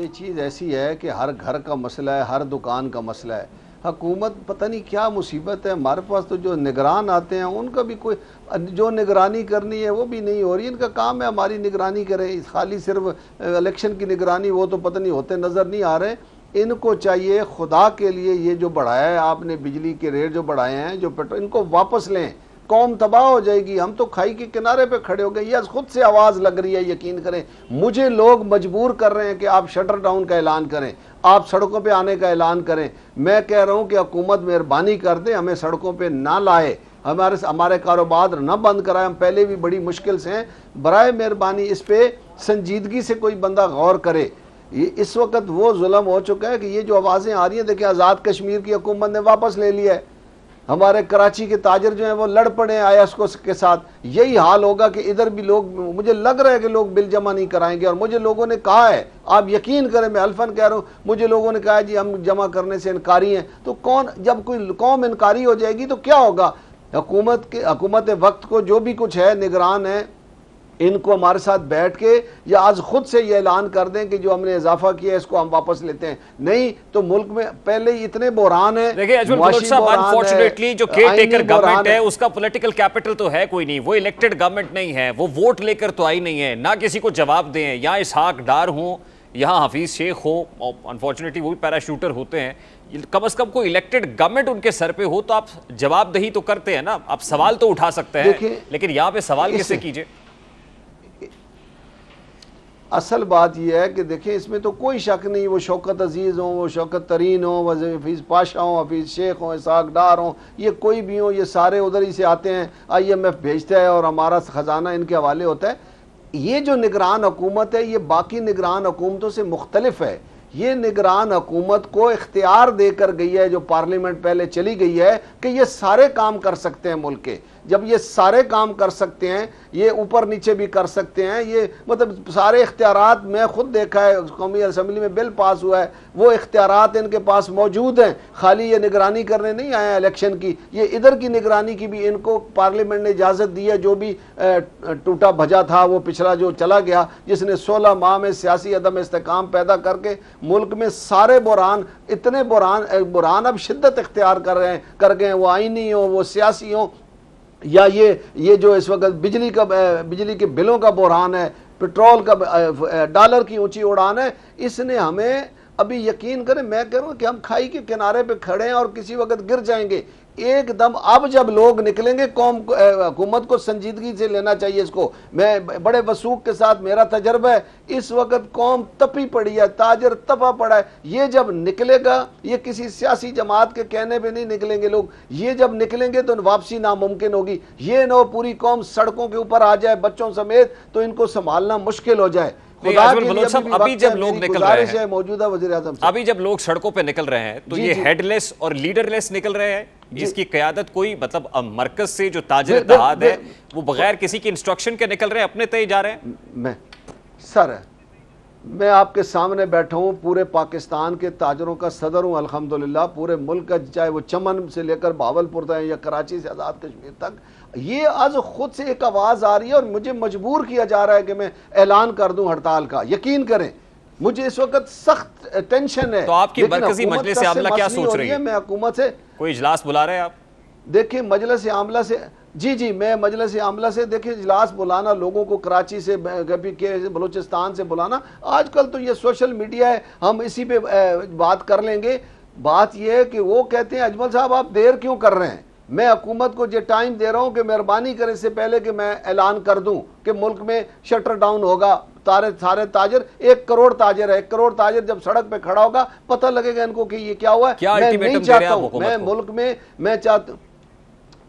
ये चीज़ ऐसी है कि हर घर का मसला है हर दुकान का मसला है हकूमत पता नहीं क्या मुसीबत है हमारे पास तो जो निगरान आते हैं उनका भी कोई जो निगरानी करनी है वो भी नहीं हो रही इनका काम है हमारी निगरानी करें खाली सिर्फ इलेक्शन की निगरानी वो तो पता नहीं होते नज़र नहीं आ रहे इनको चाहिए खुदा के लिए ये जो बढ़ाया है आपने बिजली के रेट जो बढ़ाए हैं जो पेट्रोल इनको वापस लें कौम तबाह हो जाएगी हम तो खाई के किनारे पे खड़े हो गए ये खुद से आवाज़ लग रही है यकीन करें मुझे लोग मजबूर कर रहे हैं कि आप शटर डाउन का ऐलान करें आप सड़कों पे आने का ऐलान करें मैं कह रहा हूँ कि हुकूमत मेहरबानी कर दे हमें सड़कों पर ना लाए हमारे हमारे कारोबार ना बंद कराए हम पहले भी बड़ी मुश्किल से हैं बर मेहरबानी इस पर संजीदगी से कोई बंदा गौर करे ये इस वक्त वो जुल्म हो चुका है कि ये जो आवाज़ें आ रही हैं देखिए आज़ाद कश्मीर की हुकूमत ने वापस ले लिया है हमारे कराची के ताजर जो हैं वो लड़ पड़े हैं एस के साथ यही हाल होगा कि इधर भी लोग मुझे लग रहा है कि लोग बिल जमा नहीं कराएंगे और मुझे लोगों ने कहा है आप यकीन करें मैं अल्फन कह रहा हूँ मुझे लोगों ने कहा है जी हम जमा करने से इनकारी हैं तो कौन जब कोई कौम इनकारी हो जाएगी तो क्या होगा हकूमत के हकूमत वक्त को जो भी कुछ है निगरान है इनको हमारे साथ बैठ के या आज खुद से ये ऐलान कर दें कि जो हमने इजाफा किया इसको हम वापस लेते हैं नहीं तो मुल्क में पहले ही इतने बहरान है अनफॉर्चुनेटली जो केयर टेकर गवर्नमेंट है उसका पॉलिटिकल कैपिटल तो है कोई नहीं वो इलेक्टेड गवर्नमेंट नहीं है वो वोट लेकर तो आई नहीं है ना किसी को जवाब दें यहाँ इसहाक डार हों यहाँ हफीज़ शेख हो और अनफॉर्चुनेटली वो भी पैराशूटर होते हैं कम अज़ कम कोई इलेक्टेड गवर्नमेंट उनके सर पे हो तो आप जवाबदही तो करते हैं ना आप सवाल तो उठा सकते हैं लेकिन यहाँ पे सवाल कैसे कीजिए असल बात यह है कि देखें इसमें तो कोई शक नहीं वो शौकत अजीज़ हों वो शौकत तरीन हों वज़ हफीज़ पाशा हों हफीज़ शेख हों साकदार डार हों ये कोई भी हों ये सारे उधर ही से आते हैं आई एम एफ़ भेजता है और हमारा ख़जाना इनके हवाले होता है ये जो निगरान हुकूमत है ये बाकी निगरान हुकूमतों से मुख्तलफ है ये निगरान हुकूमत को इख्तियार देकर गई है जो पार्लियामेंट पहले चली गई है कि ये सारे काम कर सकते हैं मुल्क के जब ये सारे काम कर सकते हैं ये ऊपर नीचे भी कर सकते हैं ये मतलब सारे इख्तियार मैं खुद देखा है कौमी असम्बली में बिल पास हुआ है वो इख्तियार इनके पास मौजूद हैं खाली ये निगरानी करने नहीं आए इलेक्शन की ये इधर की निगरानी की भी इनको पार्लियामेंट ने इजाज़त दी है जो भी टूटा भजा था वो पिछला जो चला गया जिसने सोलह माह में सियासी अदम इसकाम पैदा करके मुल्क में सारे बुरान इतने बुरान बुरान अब शिद्दत इख्तियार कर रहे हैं कर गए हैं वो आइनी हों वो सियासी हों या ये ये जो इस वक्त बिजली का बिजली के बिलों का बहरान है पेट्रोल का डॉलर की ऊंची उड़ान है इसने हमें अभी यकीन करें मैं कह रहा हूँ कि हम खाई के किनारे पे खड़े हैं और किसी वक्त गिर जाएंगे एकदम अब जब लोग निकलेंगे कौम हुकूमत को संजीदगी से लेना चाहिए इसको मैं बड़े वसूख के साथ मेरा तजर्बा है इस वक्त कौम तपी पड़ी है ताजर तपा पड़ा है ये जब निकलेगा ये किसी सियासी जमात के कहने पे नहीं निकलेंगे लोग ये जब निकलेंगे तो वापसी नामुमकिन होगी ये ना पूरी कौम सड़कों के ऊपर आ जाए बच्चों समेत तो इनको संभालना मुश्किल हो जाए अभी जब लोग निकल रहे हैं मौजूदा वजीर अभी जब लोग सड़कों पर निकल रहे हैं तो ये हेडलेस और लीडरलेस निकल रहे हैं जिसकी क्यादत कोई मतलब मरकज से जो ताजर है वो बगैर किसी के इंस्ट्रक्शन के निकल रहे हैं अपने तय जा रहे हैं सर है मैं आपके सामने बैठा हूँ पूरे पाकिस्तान के ताजरों का सदर हूँ अल्हम्दुलिल्लाह पूरे मुल्क का चाहे वो चमन से लेकर भावलपुर तक या कराची से आज़ाद कश्मीर तक ये आज ख़ुद से एक आवाज़ आ रही है और मुझे मजबूर किया जा रहा है कि मैं ऐलान कर दूँ हड़ताल का यकीन करें मुझे इस वक्त सख्त टेंशन है तो आपकी मरकजी मजलिस क्या सोच रही है मैं हुकूमत से कोई इजलास बुला रहे हैं आप देखिए मजलिस आमला से जी जी मैं मजलस अमला से देखिए इजलास बुलाना लोगों को कराची से कभी के बलूचिस्तान से बुलाना आजकल तो ये सोशल मीडिया है हम इसी पे बात कर लेंगे बात यह है कि वो कहते हैं अजमल साहब आप देर क्यों कर रहे हैं मैं हुकूमत को ये टाइम दे रहा हूँ कि मेहरबानी करें इससे पहले कि मैं ऐलान कर दूँ कि मुल्क में शटर डाउन होगा तारे सारे ताजर एक करोड़ ताजर है एक करोड़ ताजर जब सड़क पे खड़ा होगा पता लगेगा इनको कि ये क्या हुआ है मैं नहीं चाहता हूँ मैं मुल्क में मैं चाहता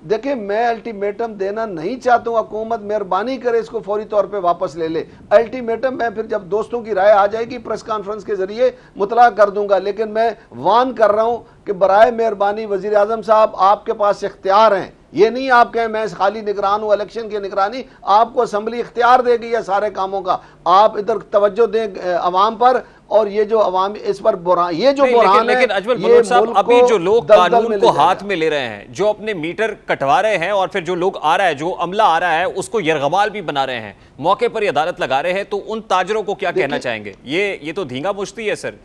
देखिए मैं अल्टीमेटम देना नहीं चाहता हूँ हुकूमत मेहरबानी करे इसको फौरी तौर पे वापस ले ले अल्टीमेटम मैं फिर जब दोस्तों की राय आ जाएगी प्रेस कॉन्फ्रेंस के जरिए मुतला कर दूंगा लेकिन मैं वान कर रहा हूँ कि बर मेहरबानी वजीर अजम साहब आपके पास इख्तियार हैं ये नहीं आप कहें मैं खाली निगरान हूँ इलेक्शन की निगरानी आपको असम्बली इख्तियार देगी यह सारे कामों का आप इधर तवज्जो दें आवाम पर और ये जो अवाम इस पर बुरा ये जो बुरा लेकिन, लेकिन अजमल साहब अभी जो लोग कानून को हाथ में ले रहे हैं जो अपने मीटर कटवा रहे हैं और फिर जो लोग आ रहा है जो अमला आ रहा है उसको यरगवाल भी बना रहे हैं मौके पर अदालत लगा रहे हैं तो उन ताजरों को क्या कहना चाहेंगे ये ये तो धींगा मुश्ती है सर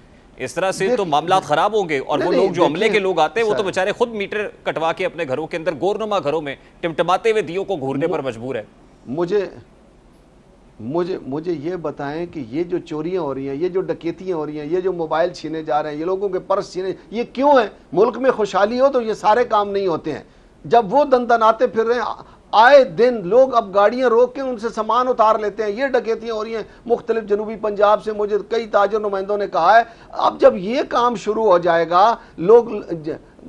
इस तरह से तो मामला खराब होंगे और वो लोग जो अमले के लोग आते हैं वो तो बेचारे खुद मीटर कटवा के अपने घरों के अंदर गोरनुमा घरों में टिमटमाते हुए दियो को घूरने पर मजबूर है मुझे मुझे मुझे ये बताएं कि ये जो चोरियां हो रही हैं ये जो डकैतियां हो रही हैं ये जो मोबाइल छीने जा रहे हैं ये लोगों के पर्स छीने ये क्यों है मुल्क में खुशहाली हो तो ये सारे काम नहीं होते हैं जब वो दंदनाते फिर रहे हैं आए दिन लोग अब गाड़ियां रोक के उनसे सामान उतार लेते हैं ये डकैतियां हो रही हैं मुख्तलिफ जनूबी पंजाब से मुझे कई ताजर नुमाइंदों ने कहा है अब जब ये काम शुरू हो जाएगा लोग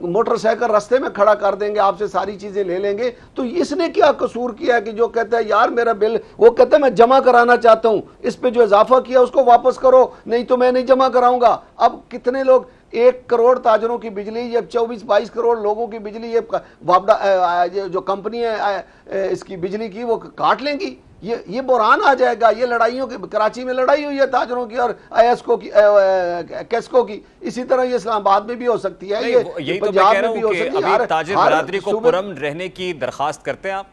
मोटरसाइकिल रास्ते में खड़ा कर देंगे आपसे सारी चीज़ें ले लेंगे तो इसने क्या कसूर किया कि जो कहता है यार मेरा बिल वो कहता है मैं जमा कराना चाहता हूँ इस पर जो इजाफा किया उसको वापस करो नहीं तो मैं नहीं जमा कराऊंगा अब कितने लोग एक करोड़ ताजरों की बिजली या चौबीस बाईस करोड़ लोगों की बिजली ये वापडा जो कंपनी है इसकी बिजली की वो काट लेंगी ये ये बुरान आ जाएगा ये लड़ाइयों की कराची में लड़ाई हुई है ताजरों की और एसको की कैस्को की इसी तरह ये इस्लामाबाद में भी हो सकती है ये यही तो मैं में भी हो सकती है ताजर बरादरी को पुरम रहने की दरखास्त करते हैं आप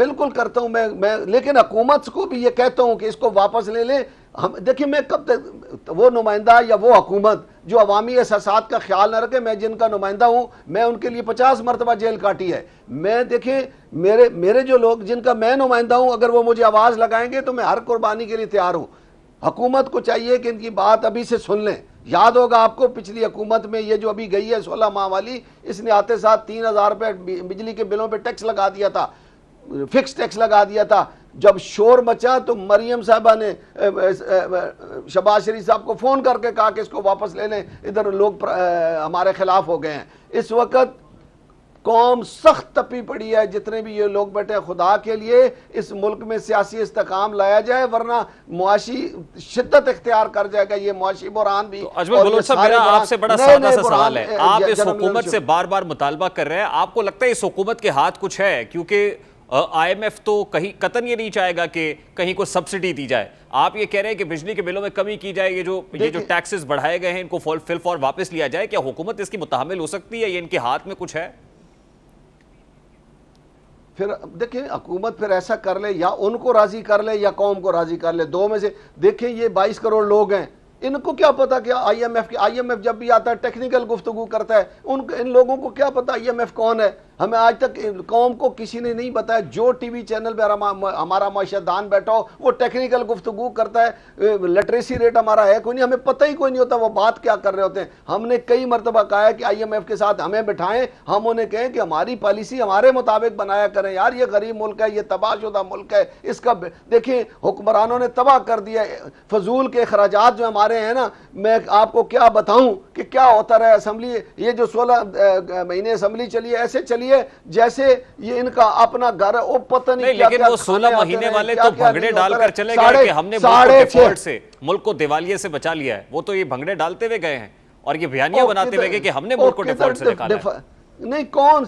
बिल्कुल करता हूं मैं मैं लेकिन हुकूमत को भी ये कहता हूं कि इसको वापस ले लें हम देखिए मैं कब तक वो नुमाइंदा या वो हुकूमत जो अवामी एहसास का ख्याल न रखे मैं जिनका नुमाइंदा हूँ मैं उनके लिए पचास मरतबा जेल काटी है मैं देखें मेरे मेरे जो लोग जिनका मैं नुमाइंदा हूँ अगर वो मुझे आवाज़ लगाएंगे तो मैं हर कुर्बानी के लिए तैयार हूँ हुकूमत को चाहिए कि इनकी बात अभी से सुन लें याद होगा आपको पिछली हुकूमत में ये जो अभी गई है सोलह माह वाली इसने आते साथ तीन हज़ार रुपये बिजली के बिलों पर टैक्स लगा दिया था फिक्स टैक्स लगा दिया था जब शोर मचा तो मरियम साहबा ने शबाज शरीफ साहब को फ़ोन करके कहा कि इसको वापस ले लें इधर लोग हमारे ख़िलाफ़ हो गए हैं इस वक्त कौम सख्त तपी पड़ी है जितने भी ये लोग बैठे हैं खुदा के लिए इस मुल्क में सियासी इस्तकाम लाया जाए वरना मुआशी शिद्दत इख्तियार कर जाएगा ये मुआशी बुरान भी तो अजमल साहब मेरा आपसे बड़ा नहीं, सा सवाल है आप इस हुकूमत से बार बार मुतालबा कर रहे हैं आपको लगता है इस हुकूमत के हाथ कुछ है क्योंकि आईएमएफ तो कहीं कतन ये नहीं चाहेगा कि कहीं को सब्सिडी दी जाए आप ये कह रहे हैं कि बिजली के बिलों में कमी की जाए ये जो ये जो टैक्सेस बढ़ाए गए हैं इनको फॉल फिल फॉर वापस लिया जाए क्या हुकूमत इसकी मुतहमल हो सकती है ये इनके हाथ में कुछ है फिर देखिए हुकूमत फिर ऐसा कर ले या उनको राज़ी कर ले या कौम को राज़ी कर ले दो में से देखें ये 22 करोड़ लोग हैं इनको क्या पता कि आईएमएफ की आईएमएफ जब भी आता है टेक्निकल गुफ्तगु करता है उन इन लोगों को क्या पता आईएमएफ कौन है हमें आज तक कौम को किसी ने नहीं बताया जो टीवी चैनल पर हमारा दान बैठा हो वो टेक्निकल गुफ्तु करता है लिटरेसी रेट हमारा है कोई नहीं हमें पता ही कोई नहीं होता वो बात क्या कर रहे होते हैं हमने कई मरतबा कहा है कि आईएमएफ के साथ हमें बिठाएं हम उन्हें कहें कि हमारी पॉलिसी हमारे मुताबिक बनाया करें यार ये गरीब मुल्क है ये तबाहशुदा मुल्क है इसका देखिए हुक्मरानों ने तबाह कर दिया फजूल के अखराज जो हमारे हैं ना मैं आपको क्या बताऊँ कि क्या होता रहा असम्बली ये जो सोलह महीने असम्बली चली ऐसे चली रही है जैसे ये इनका अपना घर है वो पता नहीं, नहीं क्या, लेकिन क्या, वो सोलह महीने वाले क्या, तो भंगड़े डालकर चले गए कि हमने डिफॉल्ट से मुल्क को दिवालिया से बचा लिया है वो तो ये भंगड़े डालते हुए गए हैं और ये बयानिया बनाते तो हुए गए कि हमने मुल्क को डिफॉल्ट तो से निकाला नहीं कौन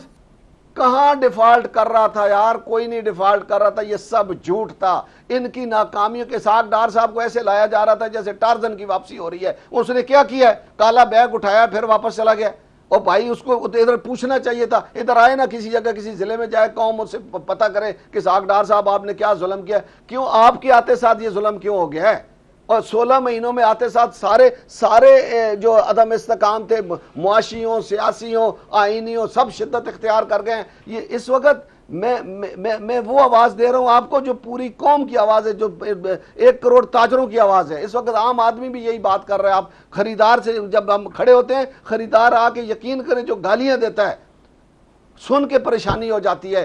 कहा डिफॉल्ट कर रहा था यार कोई नहीं डिफॉल्ट कर रहा था ये सब झूठ था इनकी नाकामियों के साथ डार साहब को ऐसे लाया जा रहा था जैसे टारजन की वापसी हो रही है उसने क्या किया काला बैग उठाया फिर वापस चला गया और भाई उसको तो इधर पूछना चाहिए था इधर आए ना किसी जगह किसी ज़िले में जाए कौम उससे पता करे कि सागडार साहब आपने क्या जुलम किया क्यों आपके आते साथ ये जुलम क्यों हो गया है और 16 महीनों में आते साथ सारे सारे जो अदम इसकाम थे मुआशी हों सियासी हो आइनी हो सब शिद्दत इख्तियार कर गए ये इस वक्त मैं मैं मैं वो आवाज़ दे रहा हूँ आपको जो पूरी कौम की आवाज़ है जो एक करोड़ ताजरों की आवाज़ है इस वक्त आम आदमी भी यही बात कर रहा है आप खरीदार से जब हम खड़े होते हैं खरीदार आके यकीन करें जो गालियाँ देता है सुन के परेशानी हो जाती है